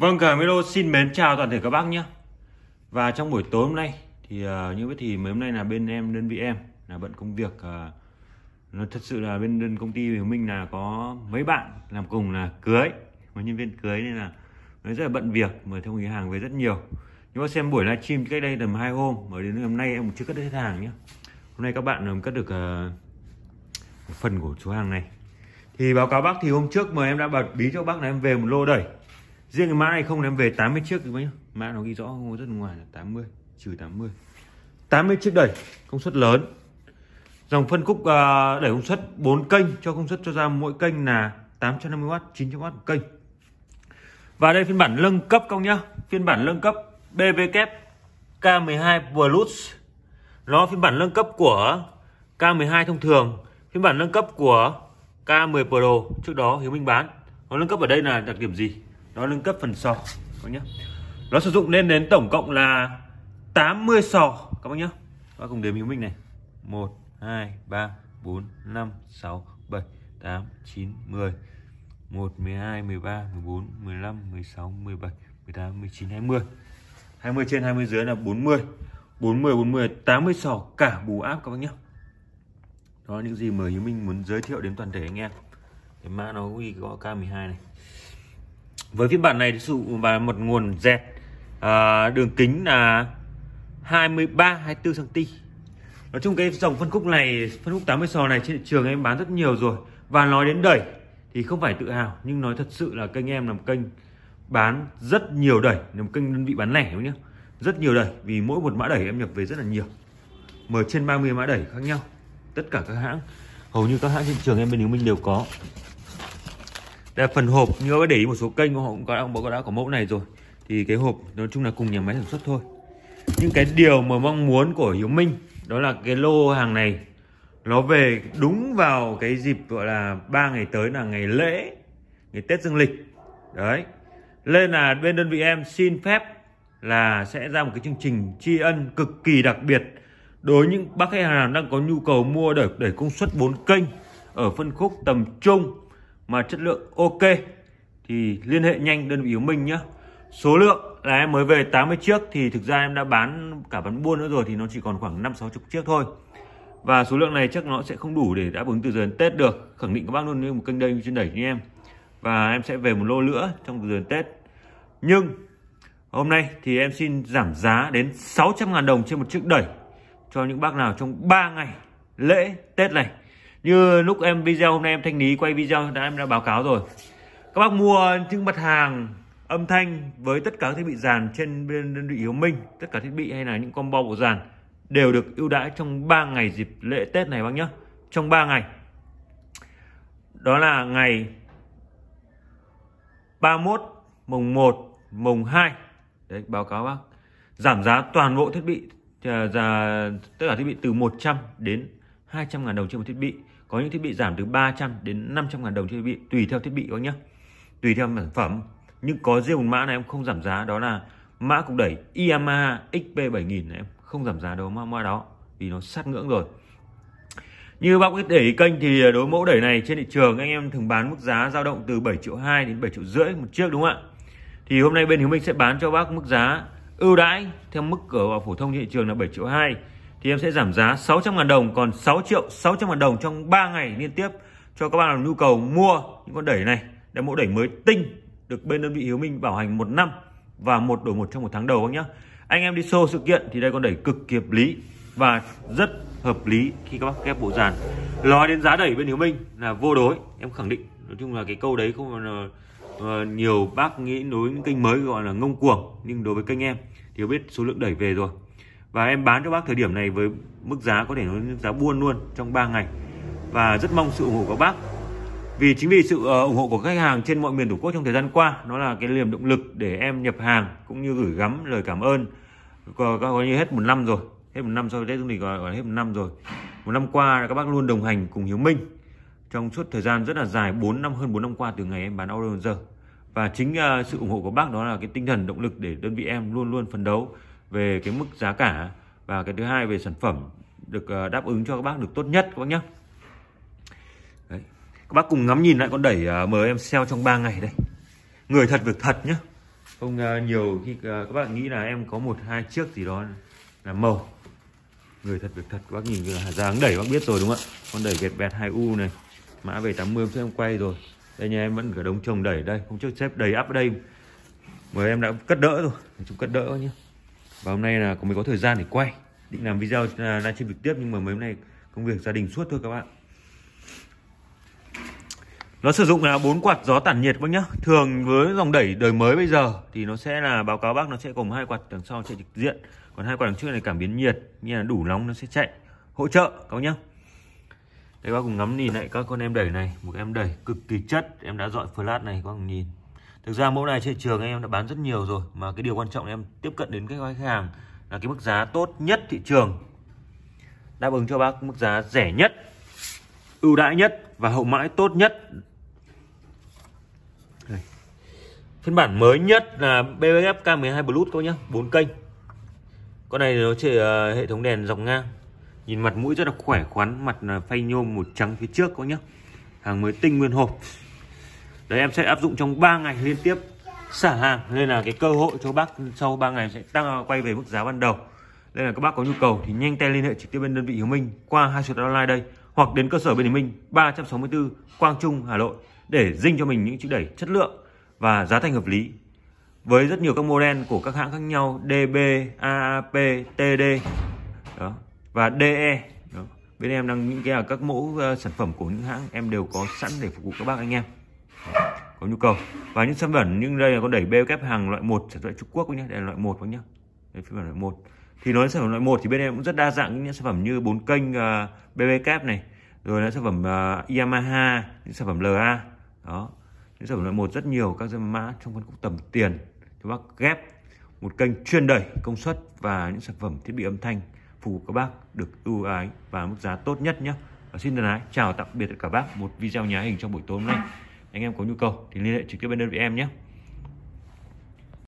Vâng, cả Camilo xin mến chào toàn thể các bác nhé. Và trong buổi tối hôm nay thì uh, như vậy thì mới hôm nay là bên em đơn vị em là bận công việc uh, nó thật sự là bên đơn công ty của mình là có mấy bạn làm cùng là cưới, mấy nhân viên cưới nên là nó rất là bận việc mời theo người hàng về rất nhiều. Nhưng mà xem buổi livestream cách đây tầm hai hôm mà đến hôm nay em chưa cất hết hàng nhé. Hôm nay các bạn em cất được uh, phần của số hàng này. Thì báo cáo bác thì hôm trước mời em đã bật bí cho bác là em về một lô đẩy riêng cái mã này không đem về 80 chiếc thì mấy mã nó ghi rõ rất ngoài là 80 trừ 80 80 chiếc đẩy công suất lớn dòng phân khúc à, đẩy công suất 4 kênh cho công suất cho ra mỗi kênh là 850W 900W một kênh và đây phiên bản nâng cấp các nhá phiên bản nâng cấp BVK K12 Plus nó phiên bản nâng cấp của K12 thông thường phiên bản nâng cấp của K10 Pro trước đó Hiếu Minh bán nó nâng cấp ở đây là đặc điểm gì nó nâng cấp phần sò các bác nhé nó sử dụng lên đến tổng cộng là 80 sò các bác nhé các bác cùng đếm với mình này 1 2 3 4 5 6 7 8 9 10 1 12 13 14 15 16 17 18 19 20 20 trên 20 dưới là 40 40 40 80 sò cả bù áp các bác nhé đó là những gì mà Hiếu Minh muốn giới thiệu đến toàn thể anh em cái mã nó ghi có K12 này với phiên bản này dụ và một nguồn dẹt à, đường kính là 23 24 cm nói chung cái dòng phân khúc này phân khúc 80 sò này trên thị trường em bán rất nhiều rồi và nói đến đẩy thì không phải tự hào nhưng nói thật sự là kênh em làm kênh bán rất nhiều đẩy làm kênh đơn vị bán lẻ đúng nhá rất nhiều đẩy vì mỗi một mã đẩy em nhập về rất là nhiều mở trên 30 mã đẩy khác nhau tất cả các hãng hầu như các hãng trên thị trường em bên nước mình đều có đây là phần hộp như các để ý một số kênh của họ cũng có đã, có đã có mẫu này rồi thì cái hộp nói chung là cùng nhà máy sản xuất thôi nhưng cái điều mà mong muốn của Hiếu Minh đó là cái lô hàng này nó về đúng vào cái dịp gọi là ba ngày tới là ngày lễ ngày Tết Dương lịch đấy nên là bên đơn vị em xin phép là sẽ ra một cái chương trình tri ân cực kỳ đặc biệt đối những bác khách hàng đang có nhu cầu mua để để công suất 4 kênh ở phân khúc tầm trung mà chất lượng ok thì liên hệ nhanh đơn vị của mình nhé số lượng là em mới về 80 chiếc thì thực ra em đã bán cả bán buôn nữa rồi thì nó chỉ còn khoảng 5 60 chiếc thôi và số lượng này chắc nó sẽ không đủ để đáp ứng từ giờ đến Tết được khẳng định các bác luôn như một kênh đây trên đẩy như em và em sẽ về một lô nữa trong từ giờ đến Tết nhưng hôm nay thì em xin giảm giá đến 600.000 đồng trên một chiếc đẩy cho những bác nào trong 3 ngày lễ Tết này như lúc em video hôm nay em thanh lý quay video đã em đã báo cáo rồi các bác mua những mặt hàng âm thanh với tất cả các thiết bị dàn trên bên đơn vị Hiếu Minh tất cả thiết bị hay là những combo bộ dàn đều được ưu đãi trong 3 ngày dịp lễ Tết này bác nhé trong 3 ngày đó là ngày 31 mùng 1 mùng 2 đấy báo cáo bác giảm giá toàn bộ thiết bị à, tất cả thiết bị từ 100 đến 200.000 đồng trên một thiết bị có những thiết bị giảm từ 300 đến 500.000 đồng trên thiết bị tùy theo thiết bị các nhé tùy theo sản phẩm nhưng có riêng một mã này em không giảm giá đó là mã cục đẩy Yamaha XP7000 này em không giảm giá đâu mã mã đó vì nó sát ngưỡng rồi như bác biết để ý kênh thì đối mẫu đẩy này trên thị trường anh em thường bán mức giá dao động từ 7 triệu 2 đến 7 triệu rưỡi một chiếc đúng không ạ thì hôm nay bên Hiếu Minh sẽ bán cho bác mức giá ưu đãi theo mức cửa vào phổ thông thị trường là 7 triệu 2 thì em sẽ giảm giá 600.000 đồng còn 6 triệu 600.000 đồng trong 3 ngày liên tiếp cho các bạn làm nhu cầu mua những con đẩy này để mẫu đẩy mới tinh được bên đơn vị Hiếu Minh bảo hành một năm và một đổi một trong một tháng đầu anh nhé anh em đi show sự kiện thì đây con đẩy cực kỳ hợp lý và rất hợp lý khi các bác ghép bộ dàn nói đến giá đẩy bên Hiếu Minh là vô đối em khẳng định nói chung là cái câu đấy không là ờ, nhiều bác nghĩ đối với kênh mới gọi là ngông cuồng nhưng đối với kênh em thì biết số lượng đẩy về rồi và em bán cho bác thời điểm này với mức giá có thể nói là giá buôn luôn trong 3 ngày và rất mong sự ủng hộ của bác vì chính vì sự ờ, ủng hộ của khách hàng trên mọi miền tổ quốc trong thời gian qua nó là cái niềm động lực để em nhập hàng cũng như gửi gắm lời cảm ơn có như hết một năm rồi hết một năm sau Tết Dương lịch gọi hết một năm rồi một năm qua các bác luôn đồng hành cùng Hiếu Minh trong suốt thời gian rất là dài 4 năm hơn 4 năm qua từ ngày em bán audio giờ và chính ờ, sự ủng hộ của bác đó là cái tinh thần động lực để đơn vị em luôn luôn phấn đấu về cái mức giá cả và cái thứ hai về sản phẩm được ờ, đáp ứng cho các bác được tốt nhất các bác nhé Đấy. các bác cùng ngắm nhìn lại con đẩy mới em sale trong 3 ngày đây người thật việc thật nhé không ờ, nhiều khi ờ, các bạn nghĩ là em có một hai chiếc gì đó là màu người thật việc thật các bác nhìn dáng đẩy bác biết rồi đúng không ạ con đẩy việt bẹt 2u này mã về 80 mươi em quay rồi đây nhà em vẫn cả đống chồng đẩy đây không trước xếp đầy áp đây mời em đã cất đỡ rồi chúng cất đỡ nhé và hôm nay là mình có thời gian để quay định làm video à, livestream trực tiếp nhưng mà mấy hôm nay công việc gia đình suốt thôi các bạn nó sử dụng là bốn quạt gió tản nhiệt bác vâng nhá thường với dòng đẩy đời mới bây giờ thì nó sẽ là báo cáo bác nó sẽ gồm hai quạt đằng sau chạy trực diện còn hai quạt đằng trước này cảm biến nhiệt như là đủ nóng nó sẽ chạy hỗ trợ các bác nhá đây bác cùng ngắm nhìn lại các con em đẩy này một em đẩy cực kỳ chất em đã dọn flash này các bác nhìn thực ra mẫu này trên trường em đã bán rất nhiều rồi mà cái điều quan trọng em tiếp cận đến các khách hàng là cái mức giá tốt nhất thị trường đáp ứng cho bác mức giá rẻ nhất ưu đãi nhất và hậu mãi tốt nhất phiên bản mới nhất là BBF K12 Bluetooth các nhá 4 kênh con này nó chỉ hệ thống đèn dọc ngang nhìn mặt mũi rất là khỏe khoắn mặt là phay nhôm một trắng phía trước các nhá hàng mới tinh nguyên hộp đấy em sẽ áp dụng trong 3 ngày liên tiếp xả hàng nên là cái cơ hội cho bác sau 3 ngày sẽ tăng quay về mức giá ban đầu nên là các bác có nhu cầu thì nhanh tay liên hệ trực tiếp bên đơn vị Hiếu Minh qua hai số online đây hoặc đến cơ sở bên Hiếu Minh 364 Quang Trung Hà Nội để dinh cho mình những chiếc đẩy chất lượng và giá thành hợp lý với rất nhiều các model của các hãng khác nhau DB, AAP, TD đó và DE đó. bên em đang những cái là các mẫu ờ, sản phẩm của những hãng em đều có sẵn để phục vụ các bác anh em có nhu cầu và những sản phẩm nhưng đây là có đẩy bê kép hàng loại một sản phẩm Trung Quốc nhé đây là loại một bác nhá đây phiên bản loại một thì nói sản phẩm loại một thì bên em cũng rất đa dạng những sản phẩm như bốn kênh uh, à, BB kép này rồi là sản phẩm uh, Yamaha những sản phẩm LA đó những sản phẩm loại một rất nhiều các dây mã trong phân khúc tầm tiền cho bác ghép một kênh chuyên đẩy công suất và những sản phẩm thiết bị âm thanh phục vụ các bác được ưu ái và mức giá tốt nhất nhé. Và xin thân ái chào tạm biệt tất cả bác một video nhà hình trong buổi tối hôm nay anh em có nhu cầu thì liên hệ trực tiếp bên đơn vị em nhé